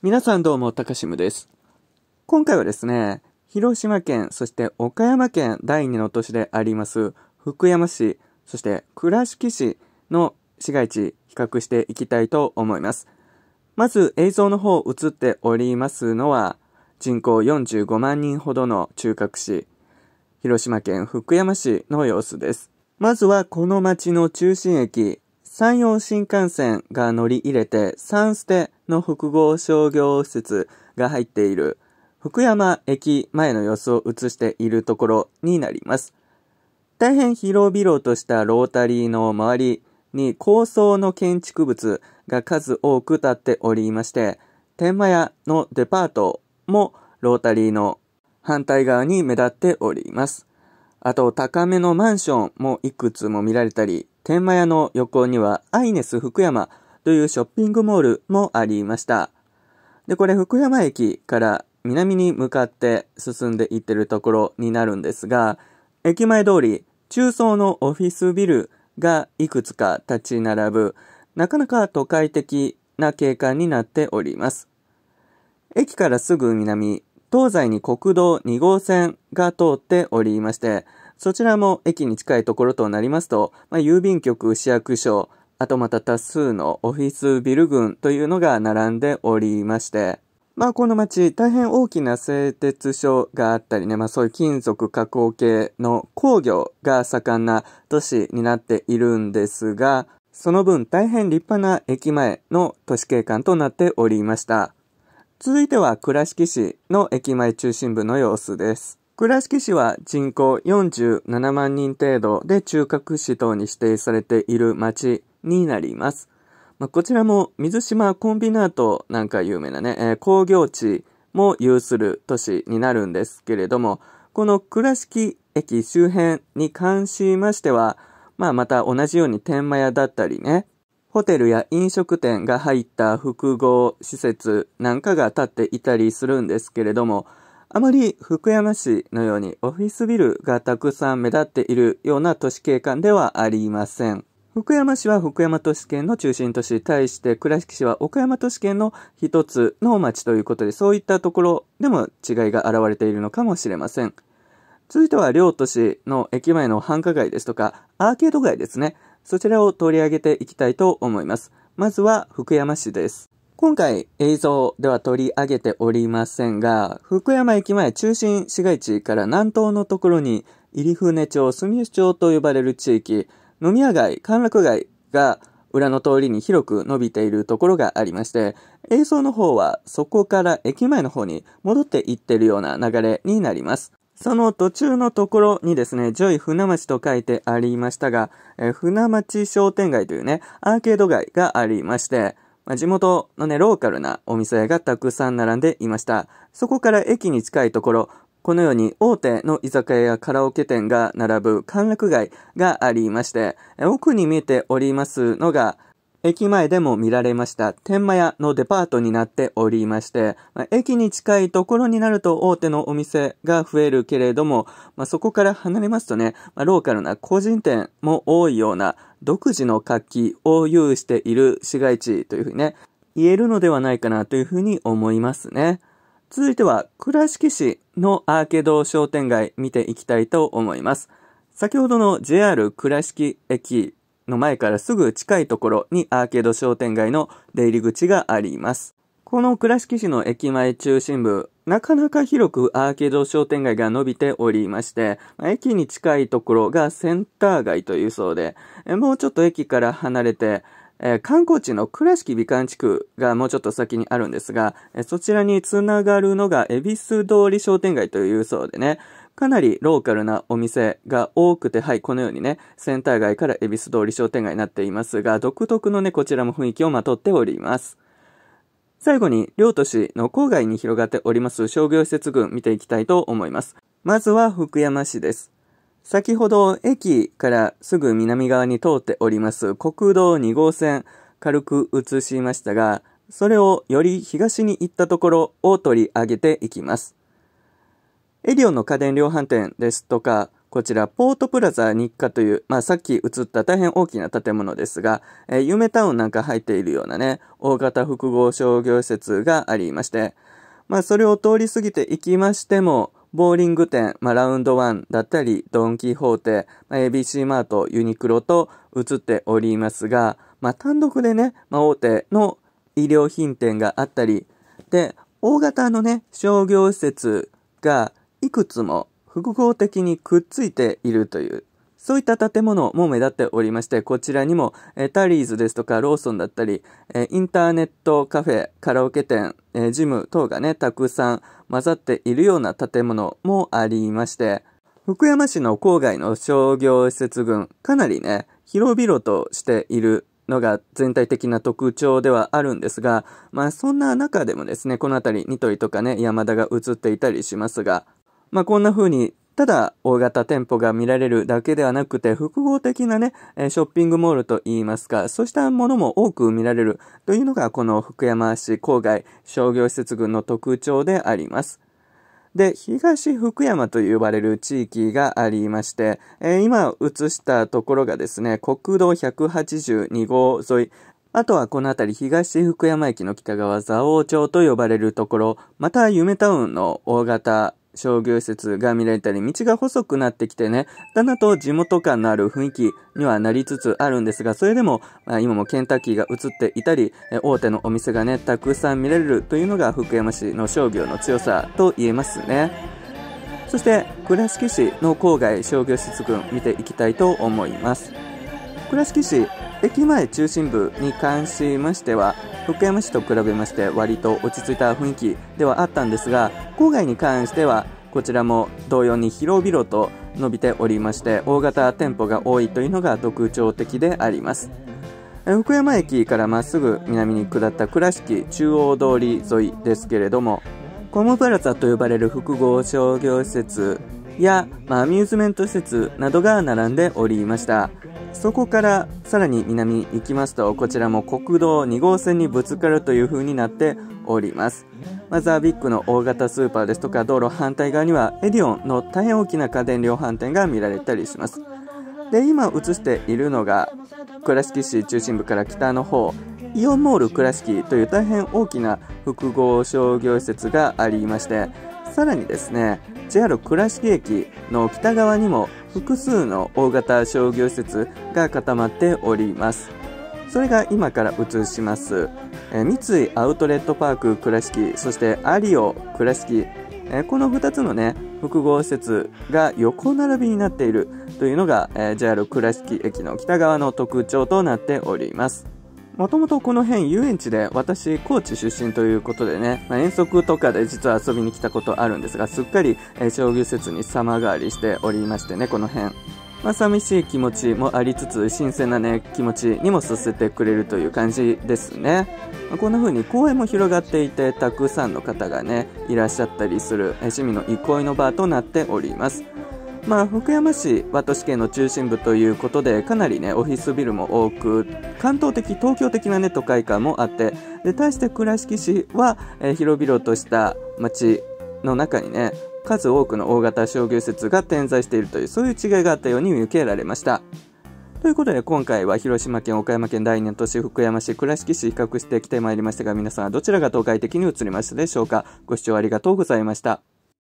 皆さんどうも、たかしむです。今回はですね、広島県、そして岡山県第2の都市であります、福山市、そして倉敷市の市街地、比較していきたいと思います。まず映像の方映っておりますのは、人口45万人ほどの中核市、広島県福山市の様子です。まずはこの町の中心駅、山陽新幹線が乗り入れて3捨ての複合商業施設が入っている福山駅前の様子を映しているところになります。大変広々としたロータリーの周りに高層の建築物が数多く建っておりまして、天満屋のデパートもロータリーの反対側に目立っております。あと、高めのマンションもいくつも見られたり、天満屋の横にはアイネス福山というショッピングモールもありました。で、これ福山駅から南に向かって進んでいってるところになるんですが、駅前通り中層のオフィスビルがいくつか立ち並ぶ、なかなか都会的な景観になっております。駅からすぐ南、東西に国道2号線が通っておりまして、そちらも駅に近いところとなりますと、まあ、郵便局、市役所、あとまた多数のオフィスビル群というのが並んでおりまして、まあこの街大変大きな製鉄所があったりね、まあそういう金属加工系の工業が盛んな都市になっているんですが、その分大変立派な駅前の都市景観となっておりました。続いては倉敷市の駅前中心部の様子です。倉敷市は人口47万人程度で中核市等に指定されている町になります。まあ、こちらも水島コンビナートなんか有名なね、えー、工業地も有する都市になるんですけれども、この倉敷駅周辺に関しましては、まあ、また同じように天満屋だったりね、ホテルや飲食店が入った複合施設なんかが建っていたりするんですけれども、あまり福山市のようにオフィスビルがたくさん目立っているような都市景観ではありません。福山市は福山都市圏の中心都市、対して倉敷市は岡山都市圏の一つの町ということで、そういったところでも違いが現れているのかもしれません。続いては両都市の駅前の繁華街ですとか、アーケード街ですね。そちらを取り上げていきたいと思います。まずは福山市です。今回映像では取り上げておりませんが、福山駅前中心市街地から南東のところに、入船町、住吉町と呼ばれる地域、飲み屋街、歓楽街が裏の通りに広く伸びているところがありまして、映像の方はそこから駅前の方に戻っていってるような流れになります。その途中のところにですね、ジョイ船町と書いてありましたが、え船町商店街というね、アーケード街がありまして、まあ、地元のね、ローカルなお店屋がたくさん並んでいました。そこから駅に近いところ、このように大手の居酒屋やカラオケ店が並ぶ歓楽街がありまして、奥に見えておりますのが、駅前でも見られました、天満屋のデパートになっておりまして、まあ、駅に近いところになると大手のお店が増えるけれども、まあ、そこから離れますとね、まあ、ローカルな個人店も多いような、独自の活気を有している市街地というふうにね、言えるのではないかなというふうに思いますね。続いては倉敷市のアーケード商店街見ていきたいと思います。先ほどの JR 倉敷駅の前からすぐ近いところにアーケード商店街の出入り口があります。この倉敷市の駅前中心部、なかなか広くアーケード商店街が伸びておりまして、駅に近いところがセンター街というそうで、もうちょっと駅から離れて、えー、観光地の倉敷美観地区がもうちょっと先にあるんですが、えー、そちらにつながるのが恵比寿通り商店街というそうでね、かなりローカルなお店が多くて、はい、このようにね、センター街から恵比寿通り商店街になっていますが、独特のね、こちらも雰囲気をまとっております。最後に、両都市の郊外に広がっております商業施設群見ていきたいと思います。まずは福山市です。先ほど駅からすぐ南側に通っております国道2号線軽く映しましたが、それをより東に行ったところを取り上げていきます。エリオンの家電量販店ですとか、こちら、ポートプラザ日課という、まあ、さっき映った大変大きな建物ですが、えー、夢タウンなんか入っているようなね、大型複合商業施設がありまして、まあ、それを通り過ぎていきましても、ボーリング店、まあ、ラウンドワンだったり、ドンキホーテ、まあ、ABC マート、ユニクロと映っておりますが、まあ、単独でね、まあ、大手の衣料品店があったり、で、大型のね、商業施設が、いくつも複合的にくっついているというそういった建物も目立っておりまして、こちらにも、えー、タリーズですとかローソンだったり、えー、インターネットカフェ、カラオケ店、えー、ジム等がね、たくさん混ざっているような建物もありまして、福山市の郊外の商業施設群、かなりね、広々としているのが全体的な特徴ではあるんですが、まあそんな中でもですね、この辺りニトリとかね、山田が映っていたりしますが、まあ、こんな風に、ただ大型店舗が見られるだけではなくて、複合的なね、ショッピングモールといいますか、そうしたものも多く見られるというのが、この福山市郊外商業施設群の特徴であります。で、東福山と呼ばれる地域がありまして、えー、今映したところがですね、国道182号沿い、あとはこの辺り東福山駅の北側、蔵王町と呼ばれるところ、また夢タウンの大型商業施設が見られたり、道が細くなってきてね、だんだんと地元感のある雰囲気にはなりつつあるんですが、それでも、ま今もケンタッキーが映っていたり、大手のお店がね、たくさん見られるというのが福山市の商業の強さと言えますね。そして、倉敷市の郊外商業施設群見ていきたいと思います。倉敷市駅前中心部に関しましては福山市と比べまして割と落ち着いた雰囲気ではあったんですが郊外に関してはこちらも同様に広々と伸びておりまして大型店舗が多いというのが特徴的であります福山駅からまっすぐ南に下った倉敷中央通り沿いですけれどもコモプラザと呼ばれる複合商業施設や、まあ、アミューズメント施設などが並んでおりましたそこからさらに南行きますと、こちらも国道2号線にぶつかるという風になっております。まずはビッグの大型スーパーですとか、道路反対側にはエディオンの大変大きな家電量販店が見られたりします。で、今映しているのが、倉敷市中心部から北の方、イオンモール倉敷という大変大きな複合商業施設がありまして、さらにですね、JR 倉敷駅の北側にも複数の大型商業施設が固まっております。それが今から移します。え三井アウトレットパーク倉敷、そしてアリオ倉敷、えこの2つのね、複合施設が横並びになっているというのが、え JR 倉敷駅の北側の特徴となっております。もともとこの辺遊園地で私高知出身ということでね、まあ、遠足とかで実は遊びに来たことあるんですが、すっかり、えー、商業施設に様変わりしておりましてね、この辺。まあ、寂しい気持ちもありつつ、新鮮なね、気持ちにもさせてくれるという感じですね。まあ、こんな風に公園も広がっていて、たくさんの方がね、いらっしゃったりする、え市民の憩いの場となっております。まあ、福山市は都市圏の中心部ということでかなりねオフィスビルも多く関東的東京的なね都会感もあってで対して倉敷市は、えー、広々とした町の中にね数多くの大型商業施設が点在しているというそういう違いがあったように見受けられました。ということで今回は広島県、岡山県、第2都市、福山市、倉敷市比較してきてまいりましたが皆さんはどちらが都会的に移りましたでしょうかご視聴ありがとうございました。